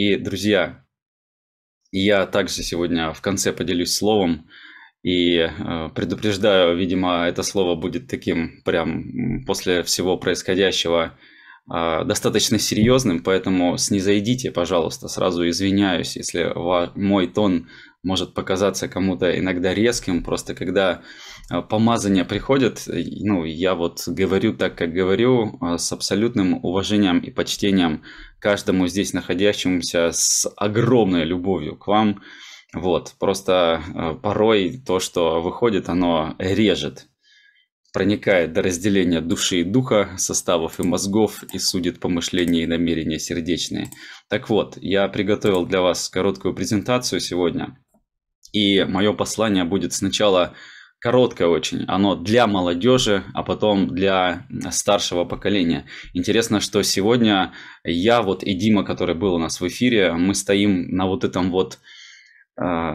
И, друзья, я также сегодня в конце поделюсь словом и э, предупреждаю, видимо, это слово будет таким прям после всего происходящего а, достаточно серьезным, поэтому снизойдите, пожалуйста, сразу извиняюсь, если мой тон может показаться кому-то иногда резким, просто когда э, помазание приходит, э, ну, я вот говорю так, как говорю, э, с абсолютным уважением и почтением каждому здесь находящемуся, с огромной любовью к вам, вот, просто порой то, что выходит, оно режет, проникает до разделения души и духа, составов и мозгов и судит помышления и намерения сердечные. Так вот, я приготовил для вас короткую презентацию сегодня. И мое послание будет сначала короткое очень, оно для молодежи, а потом для старшего поколения. Интересно, что сегодня я вот и Дима, который был у нас в эфире, мы стоим на вот этом вот э,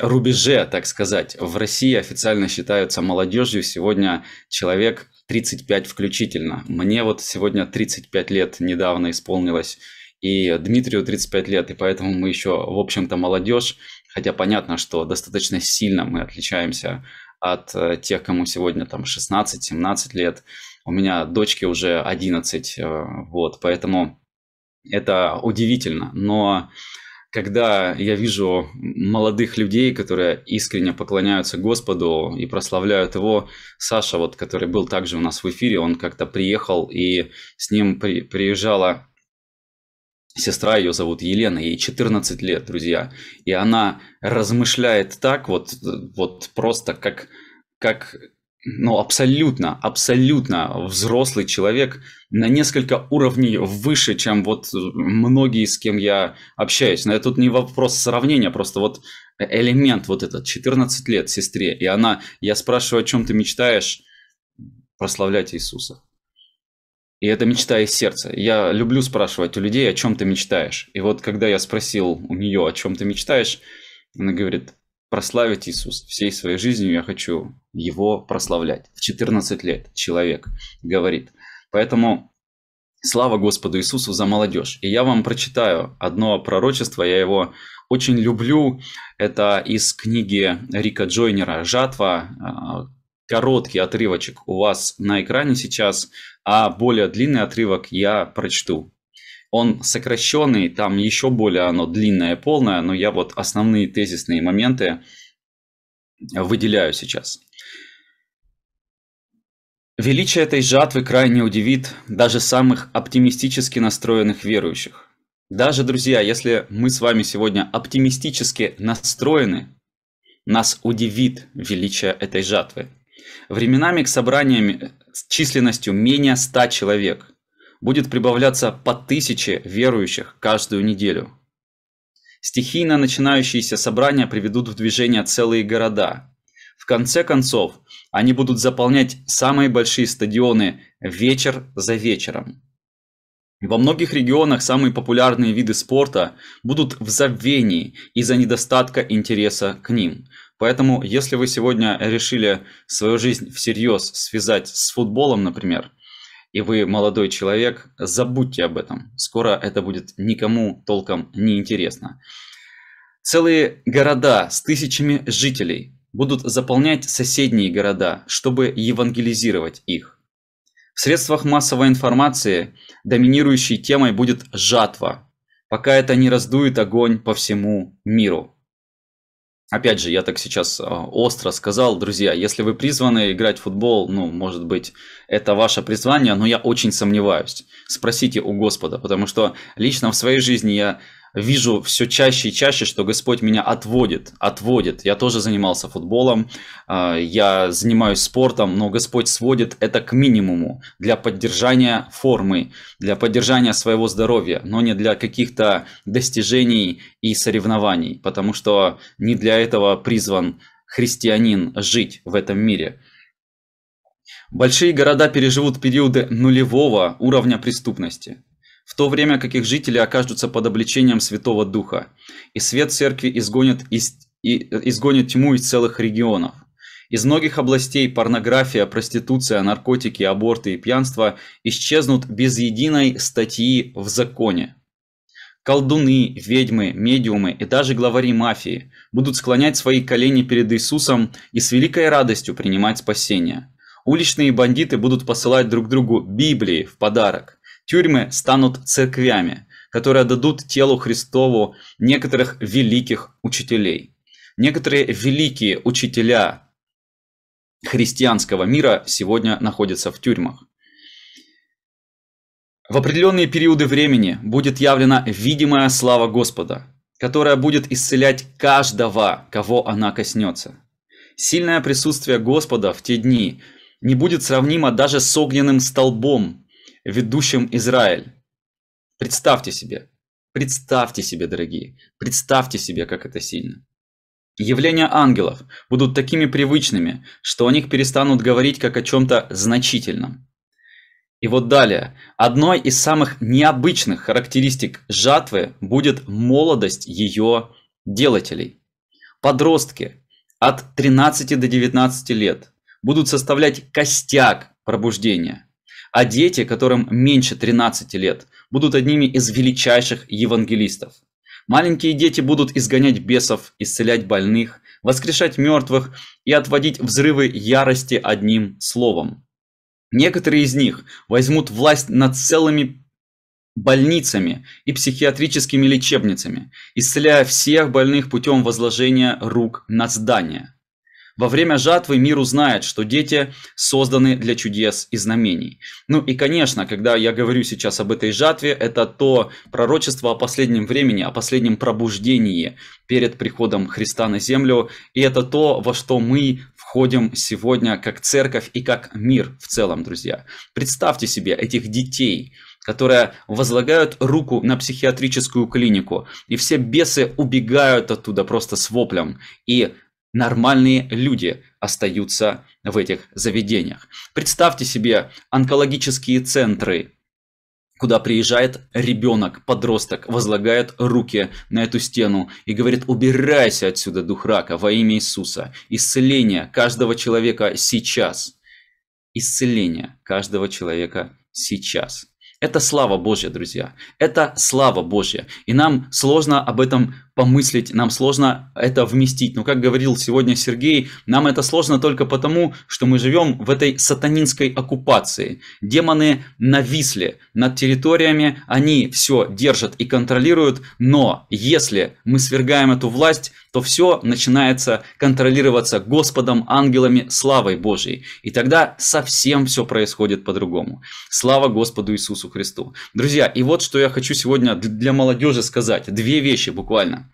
рубеже, так сказать. В России официально считаются молодежью сегодня человек 35 включительно. Мне вот сегодня 35 лет недавно исполнилось, и Дмитрию 35 лет, и поэтому мы еще, в общем-то, молодежь Хотя понятно, что достаточно сильно мы отличаемся от э, тех, кому сегодня там 16-17 лет. У меня дочки уже 11, э, вот, поэтому это удивительно. Но когда я вижу молодых людей, которые искренне поклоняются Господу и прославляют Его, Саша, вот, который был также у нас в эфире, он как-то приехал, и с ним при, приезжала Сестра ее зовут Елена, ей 14 лет, друзья. И она размышляет так вот, вот просто как, как ну, абсолютно, абсолютно взрослый человек на несколько уровней выше, чем вот многие, с кем я общаюсь. Но это тут не вопрос сравнения, просто вот элемент вот этот, 14 лет сестре. И она, я спрашиваю, о чем ты мечтаешь? Прославлять Иисуса. И это мечта из сердца. Я люблю спрашивать у людей, о чем ты мечтаешь. И вот когда я спросил у нее, о чем ты мечтаешь, она говорит, прославить Иисус. Всей своей жизнью я хочу Его прославлять. В 14 лет человек говорит. Поэтому слава Господу Иисусу за молодежь. И я вам прочитаю одно пророчество, я его очень люблю. Это из книги Рика Джойнера «Жатва», а, короткий отрывочек у вас на экране сейчас, а более длинный отрывок я прочту. Он сокращенный, там еще более оно длинное, полное, но я вот основные тезисные моменты выделяю сейчас. Величие этой жатвы крайне удивит даже самых оптимистически настроенных верующих. Даже, друзья, если мы с вами сегодня оптимистически настроены, нас удивит величие этой жатвы. Временами к собраниям э, с численностью менее 100 человек будет прибавляться по тысяче верующих каждую неделю. Стихийно начинающиеся собрания приведут в движение целые города. В конце концов, они будут заполнять самые большие стадионы вечер за вечером. Во многих регионах самые популярные виды спорта будут в забвении из-за недостатка интереса к ним. Поэтому, если вы сегодня решили свою жизнь всерьез связать с футболом, например, и вы молодой человек, забудьте об этом. Скоро это будет никому толком не интересно. Целые города с тысячами жителей будут заполнять соседние города, чтобы евангелизировать их. В средствах массовой информации доминирующей темой будет жатва, пока это не раздует огонь по всему миру. Опять же, я так сейчас а, остро сказал, друзья, если вы призваны играть в футбол, ну, может быть, это ваше призвание, но я очень сомневаюсь. Спросите у Господа, потому что лично в своей жизни я вижу все чаще и чаще, что Господь меня отводит, отводит. Я тоже занимался футболом, а, я занимаюсь спортом, но Господь сводит это к минимуму для поддержания формы, для поддержания своего здоровья, но не для каких-то достижений и соревнований, потому что не для этого призван христианин жить в этом мире. Большие города переживут периоды нулевого уровня преступности в то время как их жители окажутся под обличением Святого Духа, и свет церкви изгонит, из, и, изгонит тьму из целых регионов. Из многих областей порнография, проституция, наркотики, аборты и пьянство исчезнут без единой статьи в законе. Колдуны, ведьмы, медиумы и даже главари мафии будут склонять свои колени перед Иисусом и с великой радостью принимать спасение. Уличные бандиты будут посылать друг другу Библии в подарок. Тюрьмы станут церквями, которые дадут телу Христову некоторых великих учителей. Некоторые великие учителя христианского мира сегодня находятся в тюрьмах. В определенные периоды времени будет явлена видимая слава Господа, которая будет исцелять каждого, кого она коснется. Сильное присутствие Господа в те дни не будет сравнимо даже с огненным столбом, ведущим Израиль. Представьте себе, представьте себе, дорогие, представьте себе, как это сильно. Явления ангелов будут такими привычными, что о них перестанут говорить как о чем-то значительном. И вот далее. Одной из самых необычных характеристик жатвы будет молодость ее делателей. Подростки от 13 до 19 лет будут составлять костяк пробуждения а дети, которым меньше 13 лет, будут одними из величайших евангелистов. Маленькие дети будут изгонять бесов, исцелять больных, воскрешать мертвых и отводить взрывы ярости одним словом. Некоторые из них возьмут власть над целыми больницами и психиатрическими лечебницами, исцеляя всех больных путем возложения рук на здания. Во время жатвы мир узнает, что дети созданы для чудес и знамений. Ну и, конечно, когда я говорю сейчас об этой жатве, это то пророчество о последнем времени, о последнем пробуждении перед приходом Христа на землю. И это то, во что мы входим сегодня как церковь и как мир в целом, друзья. Представьте себе этих детей, которые возлагают руку на психиатрическую клинику, и все бесы убегают оттуда просто с воплем. И нормальные люди остаются в этих заведениях. Представьте себе онкологические центры, куда приезжает ребенок, подросток, возлагает руки на эту стену и говорит «Убирайся отсюда, дух рака, во имя Иисуса! Исцеление каждого человека сейчас!» Исцеление каждого человека сейчас. Это слава Божья, друзья. Это слава Божья. И нам сложно об этом помыслить, нам сложно это вместить. Но, как говорил сегодня Сергей, нам это сложно только потому, что мы живем в этой сатанинской оккупации. Демоны нависли над территориями, они все держат и контролируют, но если мы свергаем эту власть, то все начинается контролироваться Господом, ангелами, славой Божьей. И тогда совсем все происходит по-другому. Слава Господу Иисусу Христу. Друзья, и вот что я хочу сегодня для молодежи сказать. Две вещи буквально.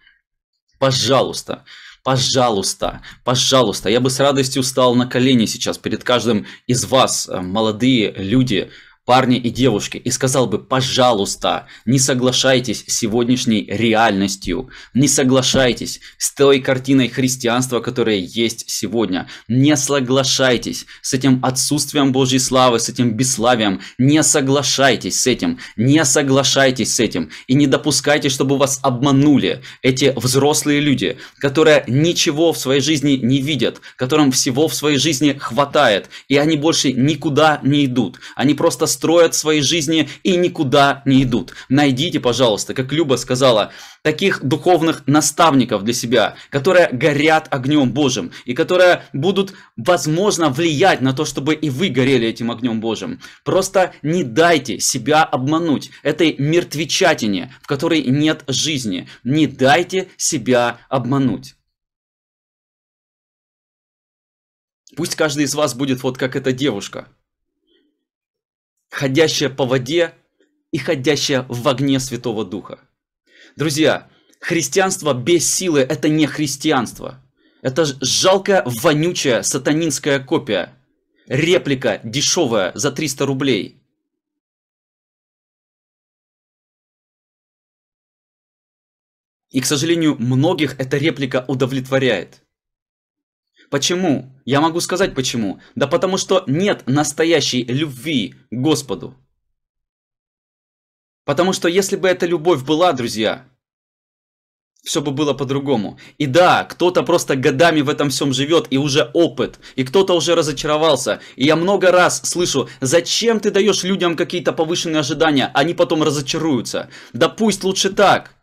Пожалуйста, пожалуйста, пожалуйста, я бы с радостью стал на колени сейчас перед каждым из вас, э, молодые люди, парни и девушки, и сказал бы, пожалуйста, не соглашайтесь с сегодняшней реальностью, не соглашайтесь с той картиной христианства, которая есть сегодня, не соглашайтесь с этим отсутствием Божьей славы, с этим бесславием, не соглашайтесь с этим, не соглашайтесь с этим, и не допускайте, чтобы вас обманули эти взрослые люди, которые ничего в своей жизни не видят, которым всего в своей жизни хватает, и они больше никуда не идут, они просто строят своей жизни и никуда не идут. Найдите, пожалуйста, как Люба сказала, таких духовных наставников для себя, которые горят огнем Божьим и которые будут, возможно, влиять на то, чтобы и вы горели этим огнем Божьим. Просто не дайте себя обмануть этой мертвечатине, в которой нет жизни. Не дайте себя обмануть. Пусть каждый из вас будет вот как эта девушка, ходящая по воде и ходящая в огне Святого Духа. Друзья, христианство без силы – это не христианство. Это жалкая, вонючая, сатанинская копия. Реплика дешевая за 300 рублей – И, к сожалению, многих эта реплика удовлетворяет. Почему? Я могу сказать почему. Да потому что нет настоящей любви к Господу. Потому что если бы эта любовь была, друзья, все бы было по-другому. И да, кто-то просто годами в этом всем живет, и уже опыт, и кто-то уже разочаровался. И я много раз слышу, зачем ты даешь людям какие-то повышенные ожидания, они потом разочаруются. Да пусть лучше так,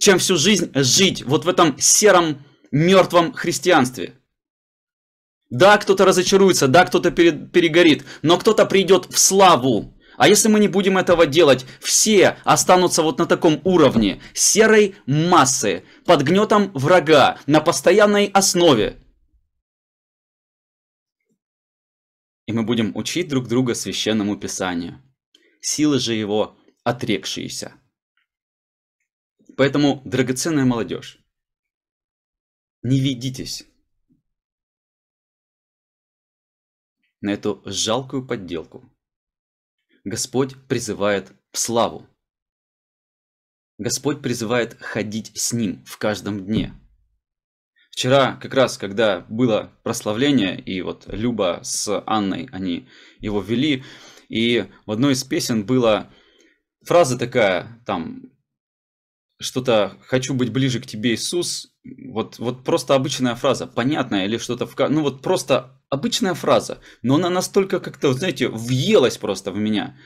чем всю жизнь жить вот в этом сером мертвом христианстве. Да, кто-то разочаруется, да, кто-то перегорит, но кто-то придет в славу. А если мы не будем этого делать, все останутся вот на таком уровне серой массы, под гнетом врага, на постоянной основе. И мы будем учить друг друга священному писанию, силы же его отрекшиеся. Поэтому, драгоценная молодежь, не ведитесь на эту жалкую подделку. Господь призывает в славу. Господь призывает ходить с Ним в каждом дне. Вчера, как раз, когда было прославление, и вот Люба с Анной, они его вели, и в одной из песен была фраза такая, там, что-то «хочу быть ближе к тебе, Иисус», вот, вот просто обычная фраза, понятная или что-то, в... ну вот просто обычная фраза, но она настолько как-то, знаете, въелась просто в меня,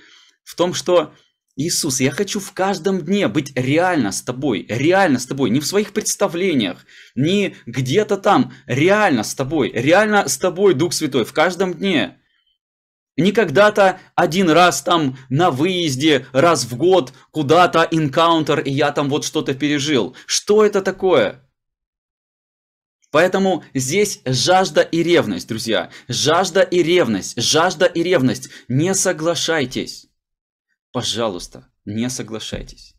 в том, что Иисус, я хочу в каждом дне быть реально с тобой, реально с тобой, не в своих представлениях, не где-то там, реально с тобой, реально с тобой, Дух Святой, в каждом дне. Не когда-то один раз там на выезде, раз в год, куда-то инкаунтер, и я там вот что-то пережил. Что это такое? Поэтому здесь жажда и ревность, друзья. Жажда и ревность, жажда и ревность. Не соглашайтесь. Пожалуйста, не соглашайтесь.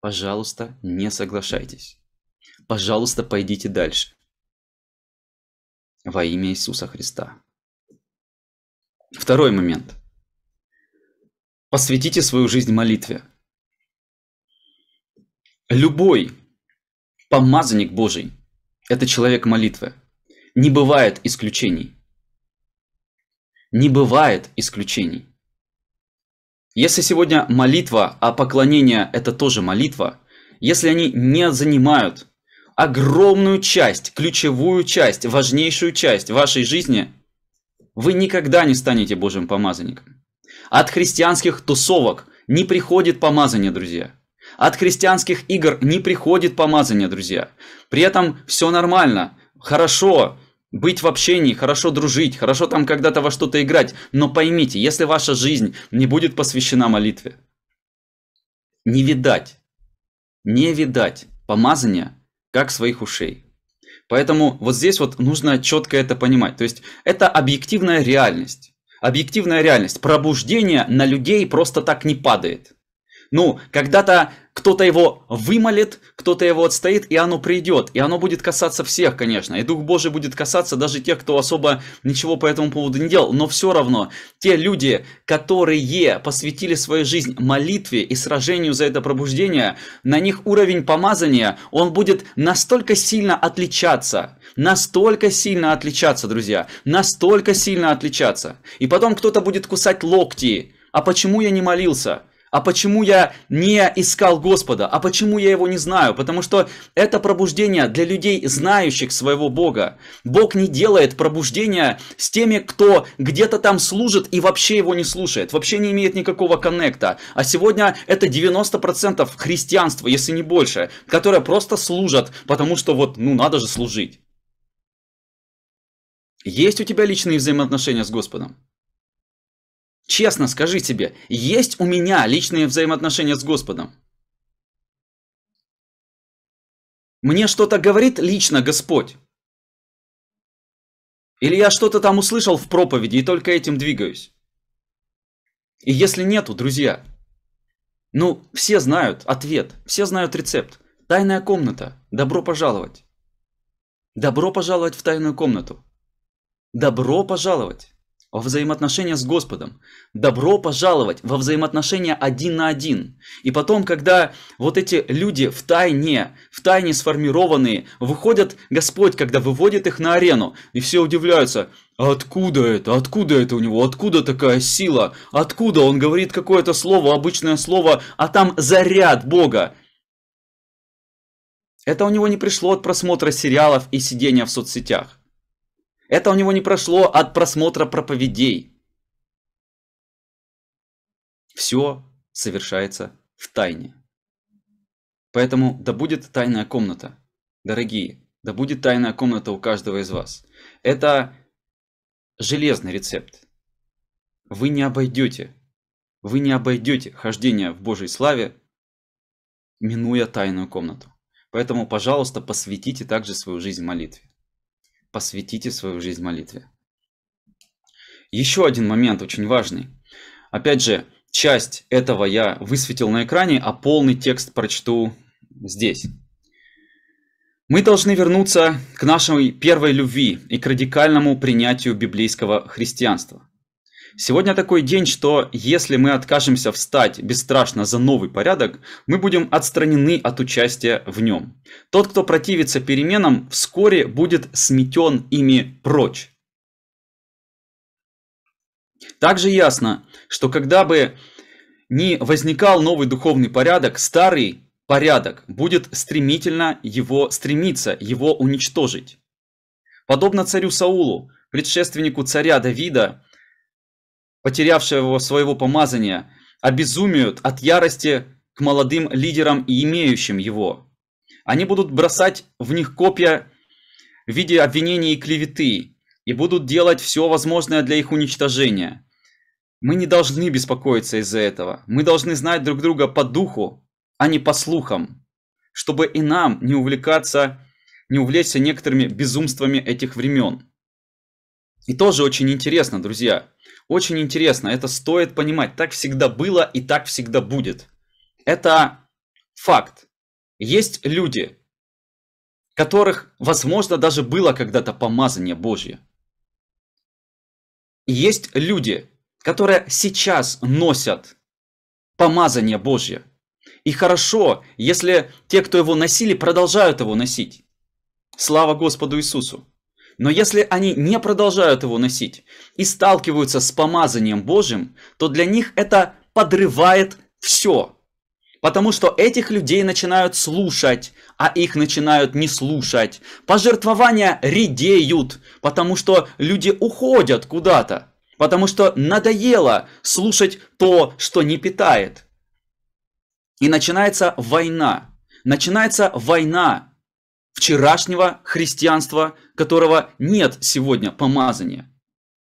Пожалуйста, не соглашайтесь. Пожалуйста, пойдите дальше. Во имя Иисуса Христа. Второй момент. Посвятите свою жизнь молитве. Любой помазанник Божий – это человек молитвы. Не бывает исключений. Не бывает исключений. Если сегодня молитва, а поклонение – это тоже молитва, если они не занимают огромную часть, ключевую часть, важнейшую часть вашей жизни – вы никогда не станете Божьим помазанником. От христианских тусовок не приходит помазание, друзья. От христианских игр не приходит помазание, друзья. При этом все нормально, хорошо быть в общении, хорошо дружить, хорошо там когда-то во что-то играть. Но поймите, если ваша жизнь не будет посвящена молитве, не видать, не видать помазания, как своих ушей. Поэтому вот здесь вот нужно четко это понимать. То есть это объективная реальность. Объективная реальность. Пробуждение на людей просто так не падает. Ну, когда-то кто-то его вымолит, кто-то его отстоит, и оно придет. И оно будет касаться всех, конечно. И Дух Божий будет касаться даже тех, кто особо ничего по этому поводу не делал. Но все равно, те люди, которые посвятили свою жизнь молитве и сражению за это пробуждение, на них уровень помазания, он будет настолько сильно отличаться. Настолько сильно отличаться, друзья. Настолько сильно отличаться. И потом кто-то будет кусать локти. А почему я не молился? А почему я не искал Господа? А почему я его не знаю? Потому что это пробуждение для людей, знающих своего Бога. Бог не делает пробуждения с теми, кто где-то там служит и вообще его не слушает, вообще не имеет никакого коннекта. А сегодня это 90% христианства, если не больше, которые просто служат, потому что вот, ну надо же служить. Есть у тебя личные взаимоотношения с Господом? Честно скажи себе, есть у меня личные взаимоотношения с Господом? Мне что-то говорит лично Господь? Или я что-то там услышал в проповеди и только этим двигаюсь? И если нету, друзья, ну, все знают ответ, все знают рецепт. Тайная комната. Добро пожаловать. Добро пожаловать в тайную комнату. Добро пожаловать во взаимоотношения с Господом. Добро пожаловать во взаимоотношения один на один. И потом, когда вот эти люди в тайне, в тайне сформированные, выходят, Господь, когда выводит их на арену, и все удивляются, откуда это, откуда это у него, откуда такая сила, откуда он говорит какое-то слово, обычное слово, а там заряд Бога. Это у него не пришло от просмотра сериалов и сидения в соцсетях. Это у него не прошло от просмотра проповедей. Все совершается в тайне. Поэтому да будет тайная комната, дорогие, да будет тайная комната у каждого из вас. Это железный рецепт. Вы не обойдете, вы не обойдете хождение в Божьей славе, минуя тайную комнату. Поэтому, пожалуйста, посвятите также свою жизнь молитве посвятите свою жизнь молитве. Еще один момент очень важный. Опять же, часть этого я высветил на экране, а полный текст прочту здесь. Мы должны вернуться к нашей первой любви и к радикальному принятию библейского христианства. Сегодня такой день, что если мы откажемся встать бесстрашно за новый порядок, мы будем отстранены от участия в нем. Тот, кто противится переменам, вскоре будет сметен ими прочь. Также ясно, что когда бы ни возникал новый духовный порядок, старый порядок будет стремительно его стремиться, его уничтожить. Подобно царю Саулу, предшественнику царя Давида, потерявшего своего помазания, обезумеют от ярости к молодым лидерам и имеющим его. Они будут бросать в них копья в виде обвинений и клеветы и будут делать все возможное для их уничтожения. Мы не должны беспокоиться из-за этого. Мы должны знать друг друга по духу, а не по слухам, чтобы и нам не увлекаться, не увлечься некоторыми безумствами этих времен. И тоже очень интересно, друзья. Очень интересно, это стоит понимать. Так всегда было и так всегда будет. Это факт. Есть люди, которых, возможно, даже было когда-то помазание Божье. есть люди, которые сейчас носят помазание Божье. И хорошо, если те, кто его носили, продолжают его носить. Слава Господу Иисусу! Но если они не продолжают его носить и сталкиваются с помазанием Божьим, то для них это подрывает все. Потому что этих людей начинают слушать, а их начинают не слушать. Пожертвования редеют, потому что люди уходят куда-то. Потому что надоело слушать то, что не питает. И начинается война. Начинается война вчерашнего христианства, которого нет сегодня помазания,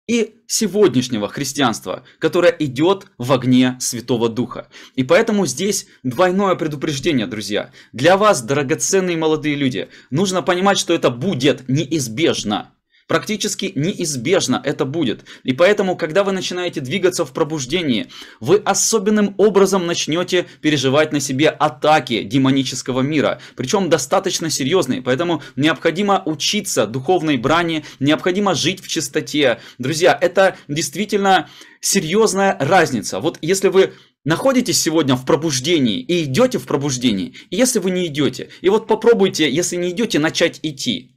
и сегодняшнего христианства, которое идет в огне Святого Духа. И поэтому здесь двойное предупреждение, друзья. Для вас, драгоценные молодые люди, нужно понимать, что это будет неизбежно. Практически неизбежно это будет. И поэтому, когда вы начинаете двигаться в пробуждении, вы особенным образом начнете переживать на себе атаки демонического мира. Причем достаточно серьезные. Поэтому необходимо учиться духовной брани, необходимо жить в чистоте. Друзья, это действительно серьезная разница. Вот если вы находитесь сегодня в пробуждении и идете в пробуждении, и если вы не идете, и вот попробуйте, если не идете, начать идти.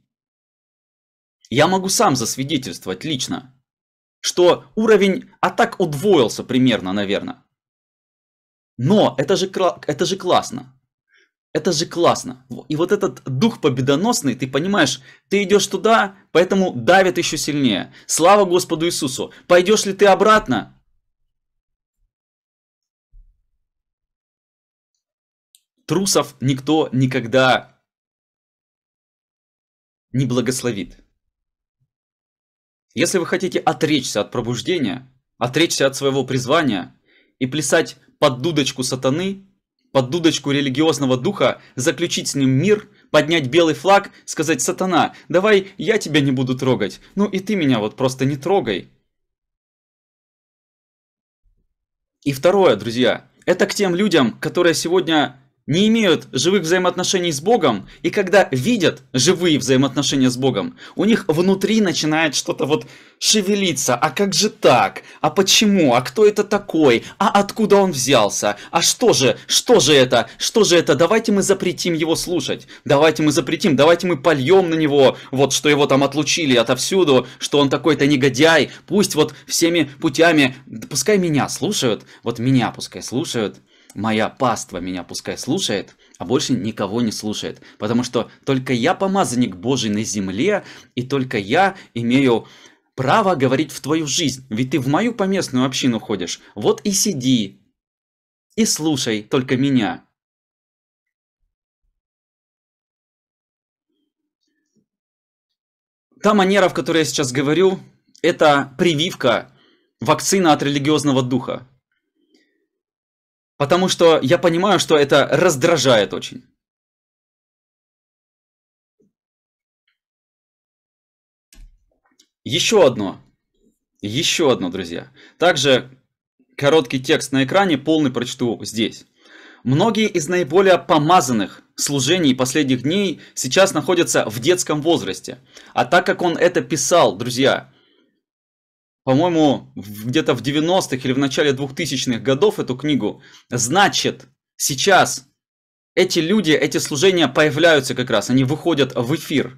Я могу сам засвидетельствовать лично, что уровень атак удвоился примерно, наверное. Но это же, это же классно. Это же классно. И вот этот дух победоносный, ты понимаешь, ты идешь туда, поэтому давит еще сильнее. Слава Господу Иисусу. Пойдешь ли ты обратно? Трусов никто никогда не благословит. Если вы хотите отречься от пробуждения, отречься от своего призвания и плясать под дудочку сатаны, под дудочку религиозного духа, заключить с ним мир, поднять белый флаг, сказать «Сатана, давай я тебя не буду трогать, ну и ты меня вот просто не трогай». И второе, друзья, это к тем людям, которые сегодня не имеют живых взаимоотношений с Богом, и когда видят живые взаимоотношения с Богом, у них внутри начинает что-то вот шевелиться. А как же так? А почему? А кто это такой? А откуда он взялся? А что же? Что же это? Что же это? Давайте мы запретим его слушать. Давайте мы запретим, давайте мы польем на него, вот что его там отлучили отовсюду, что он такой-то негодяй. Пусть вот всеми путями, да пускай меня слушают, вот меня пускай слушают моя паства меня пускай слушает, а больше никого не слушает. Потому что только я помазанник Божий на земле, и только я имею право говорить в твою жизнь. Ведь ты в мою поместную общину ходишь. Вот и сиди, и слушай только меня. Та манера, в которой я сейчас говорю, это прививка, вакцина от религиозного духа. Потому что я понимаю, что это раздражает очень. Еще одно. Еще одно, друзья. Также короткий текст на экране, полный прочту здесь. Многие из наиболее помазанных служений последних дней сейчас находятся в детском возрасте. А так как он это писал, друзья, по-моему, где-то в 90-х или в начале 2000-х годов эту книгу. Значит, сейчас эти люди, эти служения появляются как раз, они выходят в эфир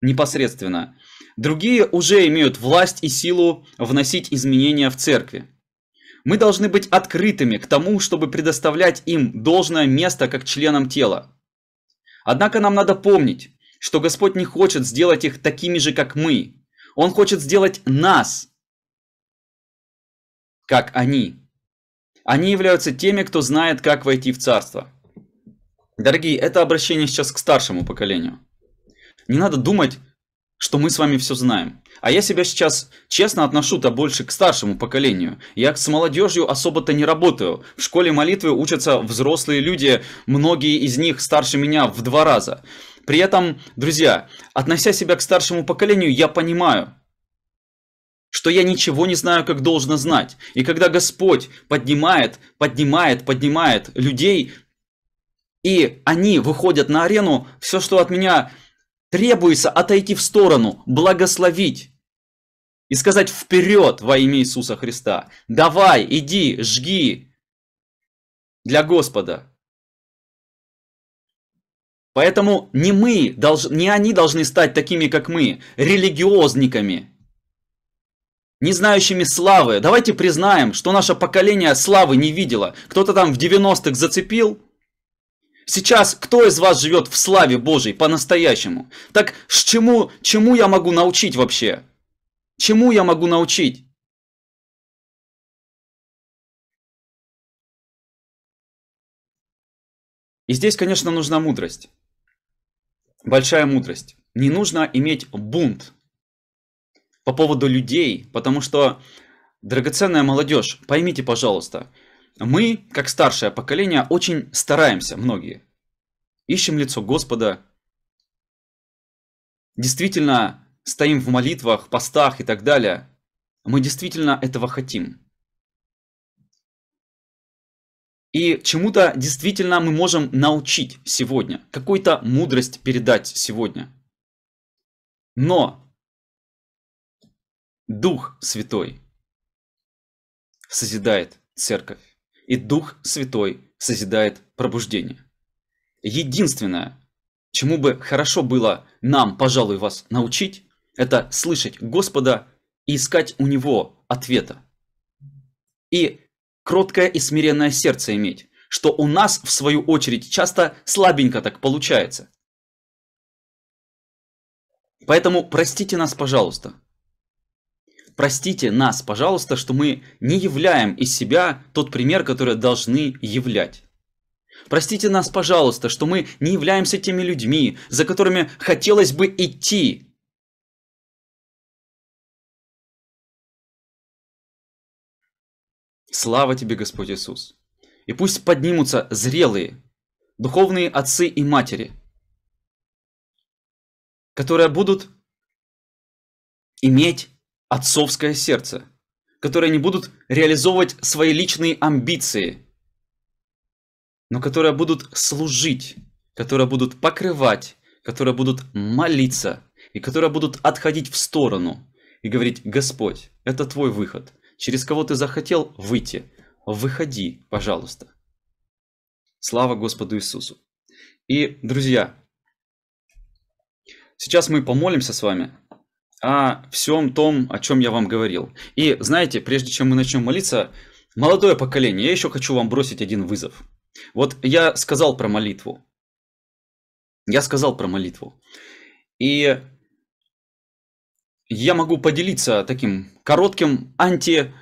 непосредственно. Другие уже имеют власть и силу вносить изменения в церкви. Мы должны быть открытыми к тому, чтобы предоставлять им должное место как членам тела. Однако нам надо помнить, что Господь не хочет сделать их такими же, как мы. Он хочет сделать нас как они. Они являются теми, кто знает, как войти в царство. Дорогие, это обращение сейчас к старшему поколению. Не надо думать, что мы с вами все знаем. А я себя сейчас честно отношу-то больше к старшему поколению. Я с молодежью особо-то не работаю. В школе молитвы учатся взрослые люди, многие из них старше меня в два раза. При этом, друзья, относя себя к старшему поколению, я понимаю, что я ничего не знаю, как должно знать. И когда Господь поднимает, поднимает, поднимает людей, и они выходят на арену, все, что от меня требуется, отойти в сторону, благословить. И сказать вперед во имя Иисуса Христа. Давай, иди, жги для Господа. Поэтому не мы, не они должны стать такими, как мы, религиозниками, не знающими славы. Давайте признаем, что наше поколение славы не видело. Кто-то там в 90-х зацепил. Сейчас кто из вас живет в славе Божьей по-настоящему? Так с чему, чему я могу научить вообще? Чему я могу научить? И здесь, конечно, нужна мудрость. Большая мудрость. Не нужно иметь бунт по поводу людей, потому что, драгоценная молодежь, поймите, пожалуйста, мы, как старшее поколение, очень стараемся, многие. Ищем лицо Господа, действительно стоим в молитвах, постах и так далее. Мы действительно этого хотим. И чему-то действительно мы можем научить сегодня, какую-то мудрость передать сегодня. Но Дух Святой созидает церковь, и Дух Святой созидает пробуждение. Единственное, чему бы хорошо было нам, пожалуй, вас научить, это слышать Господа и искать у Него ответа. И кроткое и смиренное сердце иметь, что у нас, в свою очередь, часто слабенько так получается. Поэтому простите нас, пожалуйста, Простите нас, пожалуйста, что мы не являем из себя тот пример, который должны являть. Простите нас, пожалуйста, что мы не являемся теми людьми, за которыми хотелось бы идти. Слава тебе, Господь Иисус! И пусть поднимутся зрелые, духовные отцы и матери, которые будут иметь отцовское сердце, которые не будут реализовывать свои личные амбиции, но которые будут служить, которые будут покрывать, которые будут молиться и которые будут отходить в сторону и говорить, Господь, это твой выход, через кого ты захотел выйти, выходи, пожалуйста. Слава Господу Иисусу. И, друзья, сейчас мы помолимся с вами, о всем том, о чем я вам говорил. И знаете, прежде чем мы начнем молиться, молодое поколение, я еще хочу вам бросить один вызов. Вот я сказал про молитву. Я сказал про молитву. И я могу поделиться таким коротким анти,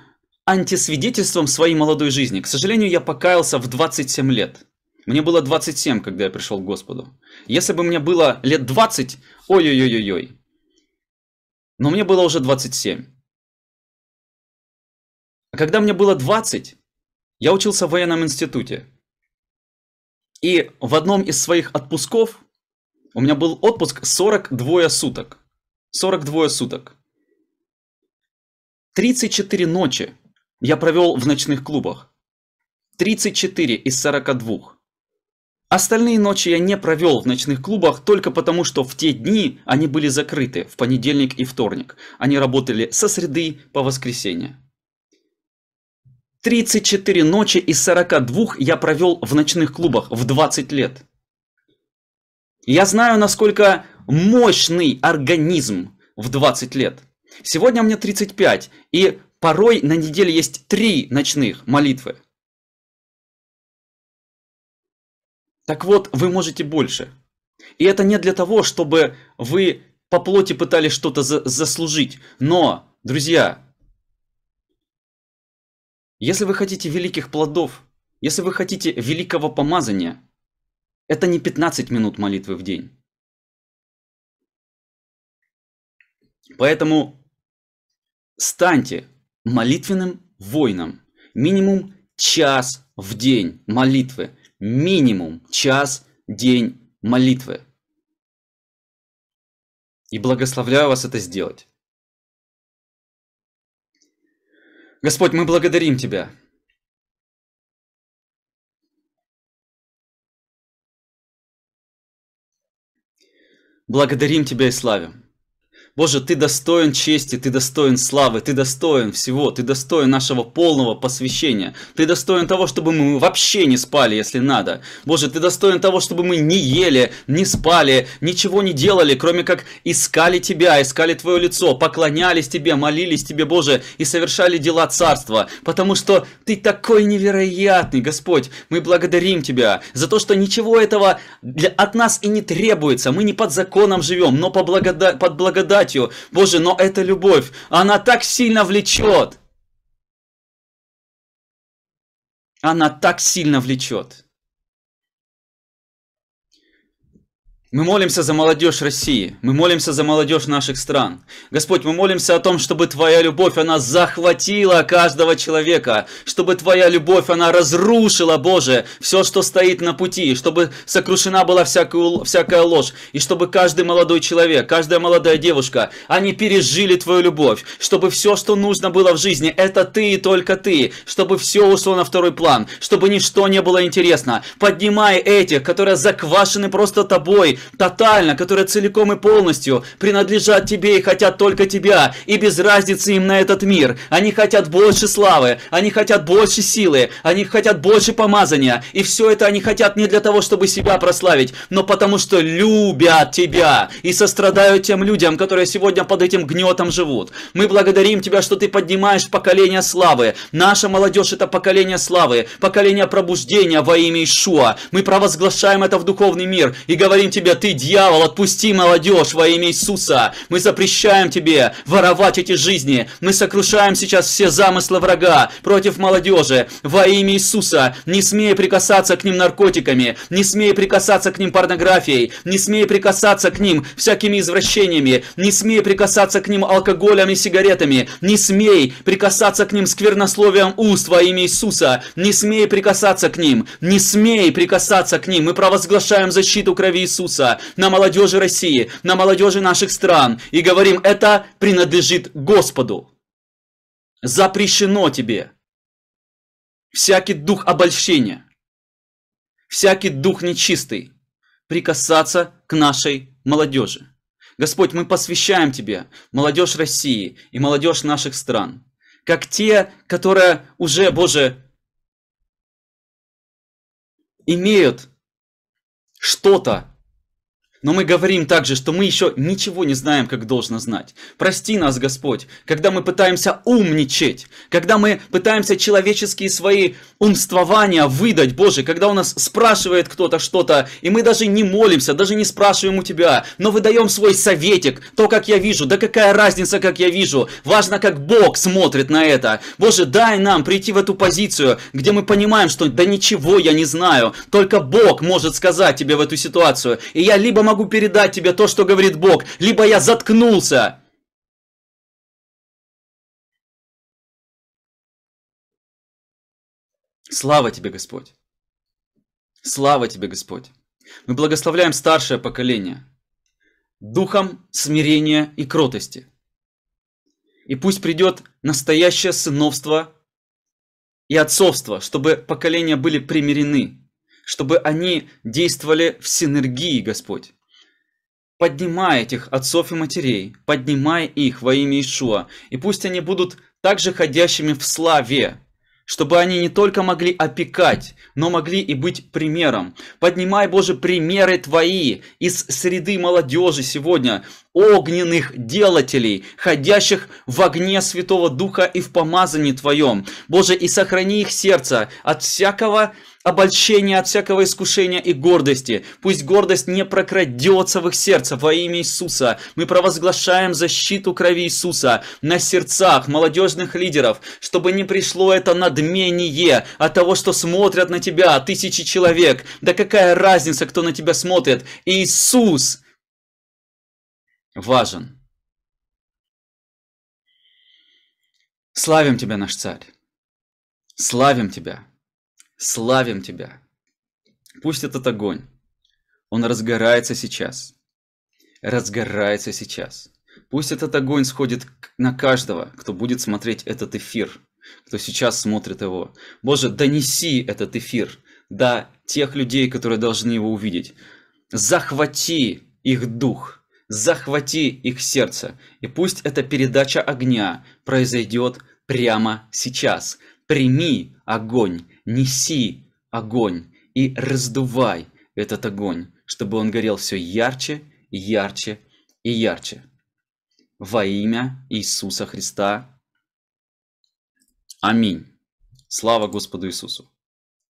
антисвидетельством своей молодой жизни. К сожалению, я покаялся в 27 лет. Мне было 27, когда я пришел к Господу. Если бы мне было лет 20, ой-ой-ой-ой-ой, но мне было уже 27. А когда мне было 20, я учился в военном институте. И в одном из своих отпусков, у меня был отпуск 42 суток. 42 суток. 34 ночи я провел в ночных клубах. 34 из 42. Остальные ночи я не провел в ночных клубах только потому, что в те дни они были закрыты, в понедельник и вторник. Они работали со среды по воскресенье. 34 ночи из 42 я провел в ночных клубах в 20 лет. Я знаю, насколько мощный организм в 20 лет. Сегодня мне 35, и порой на неделе есть 3 ночных молитвы. Так вот, вы можете больше. И это не для того, чтобы вы по плоти пытались что-то за заслужить. Но, друзья, если вы хотите великих плодов, если вы хотите великого помазания, это не 15 минут молитвы в день. Поэтому станьте молитвенным воином. Минимум час в день молитвы минимум час, день молитвы. И благословляю вас это сделать. Господь, мы благодарим Тебя. Благодарим Тебя и славим. Боже, Ты достоин чести, Ты достоин славы, Ты достоин всего, Ты достоин нашего полного посвящения. Ты достоин того, чтобы мы вообще не спали, если надо. Боже, Ты достоин того, чтобы мы не ели, не спали, ничего не делали, кроме как искали Тебя, искали Твое лицо, поклонялись Тебе, молились Тебе, Боже, и совершали дела Царства. Потому что Ты такой невероятный, Господь. Мы благодарим Тебя за то, что ничего этого для, от нас и не требуется. Мы не под законом живем, но по благода... под благодатью благодатью. Боже, но эта любовь, она так сильно влечет. Она так сильно влечет. Мы молимся за молодежь России, мы молимся за молодежь наших стран. Господь, мы молимся о том, чтобы Твоя любовь, она захватила каждого человека, чтобы Твоя любовь, она разрушила, Боже, все, что стоит на пути, чтобы сокрушена была всякую, всякая ложь, и чтобы каждый молодой человек, каждая молодая девушка, они пережили Твою любовь, чтобы все, что нужно было в жизни, это Ты и только Ты, чтобы все ушло на второй план, чтобы ничто не было интересно. Поднимай этих, которые заквашены просто Тобой, тотально, которые целиком и полностью принадлежат тебе и хотят только тебя, и без разницы им на этот мир. Они хотят больше славы, они хотят больше силы, они хотят больше помазания, и все это они хотят не для того, чтобы себя прославить, но потому что любят тебя и сострадают тем людям, которые сегодня под этим гнетом живут. Мы благодарим тебя, что ты поднимаешь поколение славы. Наша молодежь это поколение славы, поколение пробуждения во имя Ишуа. Мы провозглашаем это в духовный мир и говорим тебе, тебя, ты, дьявол, отпусти молодежь во имя Иисуса. Мы запрещаем тебе воровать эти жизни. Мы сокрушаем сейчас все замыслы врага против молодежи во имя Иисуса. Не смей прикасаться к ним наркотиками, не смей прикасаться к ним порнографией, не смей прикасаться к ним всякими извращениями, не смей прикасаться к ним алкоголем и сигаретами, не смей прикасаться к ним сквернословием уст во имя Иисуса, не смей прикасаться к ним, не смей прикасаться к ним. Мы провозглашаем защиту крови Иисуса солнца, на молодежи России, на молодежи наших стран и говорим, это принадлежит Господу. Запрещено тебе всякий дух обольщения, всякий дух нечистый прикасаться к нашей молодежи. Господь, мы посвящаем Тебе молодежь России и молодежь наших стран, как те, которые уже, Боже, имеют что-то но мы говорим также, что мы еще ничего не знаем, как должно знать. Прости нас, Господь, когда мы пытаемся умничать, когда мы пытаемся человеческие свои умствования выдать, Боже, когда у нас спрашивает кто-то что-то, и мы даже не молимся, даже не спрашиваем у Тебя, но выдаем свой советик, то, как я вижу, да какая разница, как я вижу, важно, как Бог смотрит на это. Боже, дай нам прийти в эту позицию, где мы понимаем, что да ничего я не знаю, только Бог может сказать тебе в эту ситуацию, и я либо могу передать тебе то, что говорит Бог, либо я заткнулся. Слава тебе, Господь. Слава тебе, Господь. Мы благословляем старшее поколение духом смирения и кротости. И пусть придет настоящее сыновство и отцовство, чтобы поколения были примирены, чтобы они действовали в синергии, Господь. Поднимай этих отцов и матерей, поднимай их во имя Ишуа, и пусть они будут также ходящими в славе, чтобы они не только могли опекать, но могли и быть примером. Поднимай, Боже, примеры Твои из среды молодежи сегодня, огненных делателей, ходящих в огне Святого Духа и в помазании Твоем. Боже, и сохрани их сердце от всякого обольщения от всякого искушения и гордости. Пусть гордость не прокрадется в их сердце во имя Иисуса. Мы провозглашаем защиту крови Иисуса на сердцах молодежных лидеров, чтобы не пришло это надмение от того, что смотрят на тебя тысячи человек. Да какая разница, кто на тебя смотрит? Иисус важен. Славим Тебя, наш Царь. Славим Тебя. Славим Тебя. Пусть этот огонь, он разгорается сейчас. Разгорается сейчас. Пусть этот огонь сходит на каждого, кто будет смотреть этот эфир, кто сейчас смотрит его. Боже, донеси этот эфир до тех людей, которые должны его увидеть. Захвати их дух, захвати их сердце, и пусть эта передача огня произойдет прямо сейчас. Прими огонь, неси огонь и раздувай этот огонь, чтобы он горел все ярче, ярче и ярче. Во имя Иисуса Христа. Аминь. Слава Господу Иисусу.